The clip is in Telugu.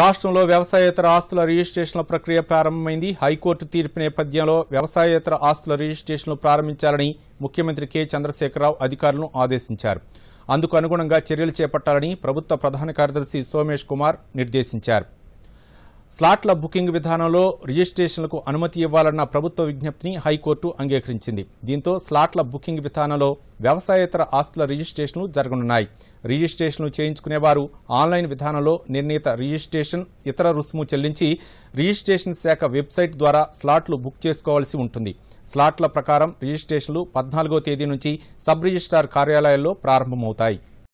రాష్ట్రంలో వ్యవసాయేతర ఆస్తుల రిజిస్ట్రేషన్ల ప్రక్రియ ప్రారంభమైంది హైకోర్టు తీర్పు నేపథ్యంలో వ్యవసాయేతర ఆస్తుల రిజిస్ట్రేషన్లు ప్రారంభించాలని ముఖ్యమంత్రి కె చంద్రశేఖరరావు అధికారులను ఆదేశించారు అందుకు అనుగుణంగా చర్యలు చేపట్టాలని ప్రభుత్వ ప్రధాన కార్యదర్శి సోమేష్ కుమార్ నిర్దేశించారు స్లాట్ల బుకింగ్ విధానంలో రిజిస్ట్రేషన్లకు అనుమతి ఇవ్వాలన్న ప్రభుత్వ విజ్ఞప్తిని హైకోర్టు అంగీకరించింది దీంతో స్లాట్ల బుకింగ్ విధానంలో వ్యవసాయేతర ఆస్తుల రిజిస్ట్రేషన్లు జరగనున్నాయి రిజిస్ట్రేషన్లు చేయించుకునేవారు ఆన్లైన్ విధానంలో నిర్ణీత రిజిస్ట్రేషన్ ఇతర రుసుము చెల్లించి రిజిస్ట్రేషన్ శాఖ వెబ్సైట్ ద్వారా స్లాట్లు బుక్ చేసుకోవాల్సి ఉంటుంది స్లాట్ల ప్రకారం రిజిస్ట్రేషన్లు పద్నాలుగో తేదీ నుంచి సబ్ రిజిస్ట్రార్ కార్యాలయాల్లో ప్రారంభమవుతాయి